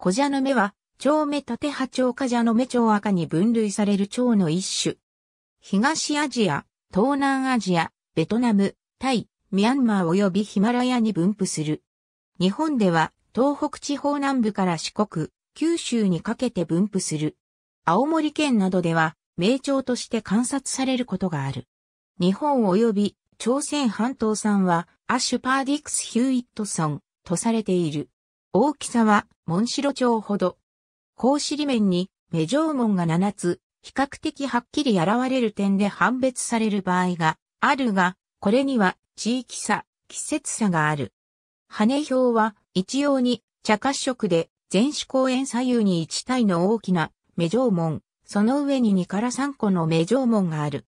小蛇の目は、蝶目縦波蝶下蛇の目蝶赤に分類される蝶の一種。東アジア、東南アジア、ベトナム、タイ、ミャンマー及びヒマラヤに分布する。日本では、東北地方南部から四国、九州にかけて分布する。青森県などでは、名鳥として観察されることがある。日本及び朝鮮半島産は、アッシュパーディクス・ヒューイットソンとされている。大きさは、モンシロチョウほど。格子裏面に、目状紋が7つ、比較的はっきり現れる点で判別される場合があるが、これには地域差、季節差がある。羽表は一様に茶褐色で全種公園左右に1体の大きな目状紋、その上に2から3個の目状紋がある。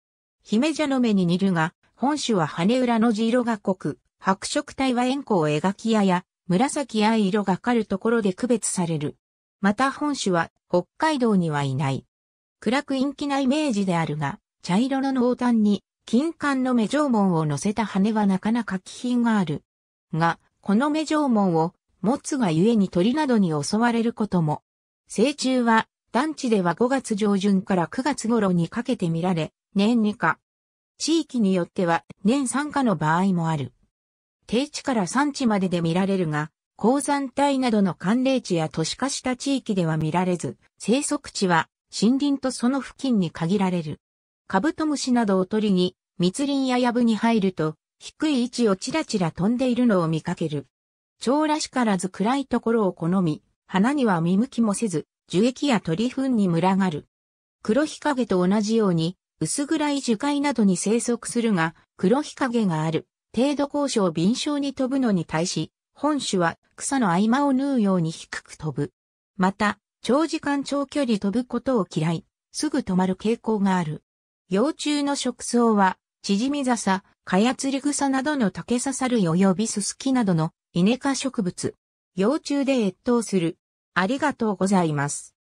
姫蛇の目に似るが、本種は羽裏の地色が濃く、白色体は円弧を描きやや紫や色がかるところで区別される。また本種は北海道にはいない。暗く陰気なイメージであるが、茶色の濃淡に金管の目縄文を乗せた羽はなかなか気品がある。が、この目縄文を持つがゆえに鳥などに襲われることも。成虫は団地では5月上旬から9月頃にかけて見られ、年2か。地域によっては年3かの場合もある。低地から山地までで見られるが、鉱山帯などの寒冷地や都市化した地域では見られず、生息地は森林とその付近に限られる。カブトムシなどを取りに、密林や藪に入ると、低い位置をちらちら飛んでいるのを見かける。蝶らしからず暗いところを好み、花には見向きもせず、樹液や鳥糞に群がる。黒日陰と同じように、薄暗い樹海などに生息するが、黒日陰がある。程度交渉敏捷に飛ぶのに対し、本種は草の合間を縫うように低く飛ぶ。また、長時間長距離飛ぶことを嫌い、すぐ止まる傾向がある。幼虫の食草は、縮み笹、カヤツリ草などの竹刺さる及びススキなどのイネ科植物。幼虫で越冬する。ありがとうございます。